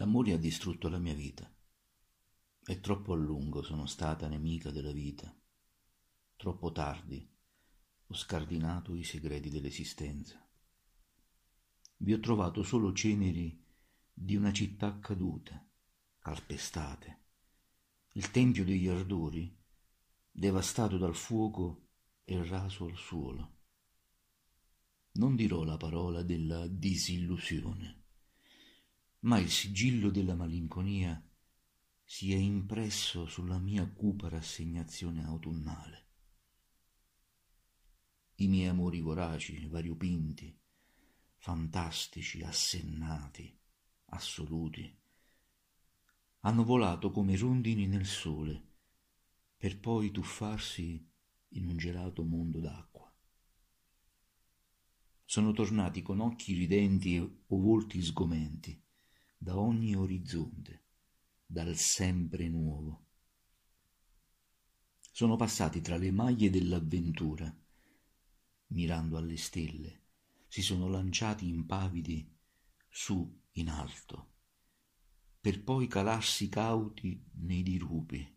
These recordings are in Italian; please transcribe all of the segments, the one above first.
L'amore ha distrutto la mia vita e troppo a lungo sono stata nemica della vita. Troppo tardi ho scardinato i segreti dell'esistenza. Vi ho trovato solo ceneri di una città caduta, calpestate, il tempio degli ardori, devastato dal fuoco e raso al suolo. Non dirò la parola della disillusione ma il sigillo della malinconia si è impresso sulla mia cupa rassegnazione autunnale. I miei amori voraci, variopinti, fantastici, assennati, assoluti, hanno volato come rondini nel sole, per poi tuffarsi in un gelato mondo d'acqua. Sono tornati con occhi ridenti o volti sgomenti, da ogni orizzonte, dal sempre nuovo. Sono passati tra le maglie dell'avventura, mirando alle stelle, si sono lanciati impavidi su in alto, per poi calarsi cauti nei dirupi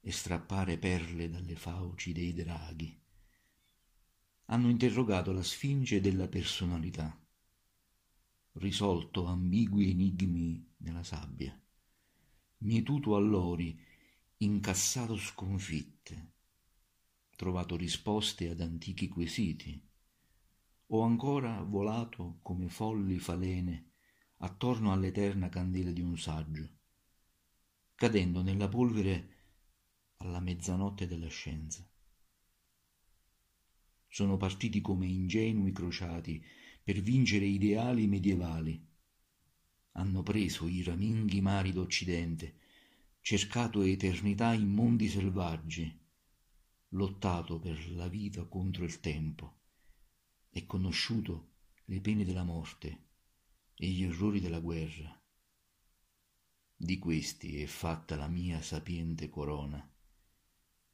e strappare perle dalle fauci dei draghi. Hanno interrogato la sfinge della personalità risolto ambigui enigmi nella sabbia, mietuto allori, incassato sconfitte, trovato risposte ad antichi quesiti, o ancora volato come folli falene attorno all'eterna candela di un saggio, cadendo nella polvere alla mezzanotte della scienza. Sono partiti come ingenui crociati per vincere ideali medievali. Hanno preso i raminghi mari d'Occidente, cercato eternità in mondi selvaggi, lottato per la vita contro il tempo e conosciuto le pene della morte e gli errori della guerra. Di questi è fatta la mia sapiente corona,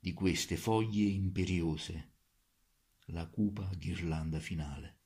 di queste foglie imperiose, la cupa ghirlanda finale.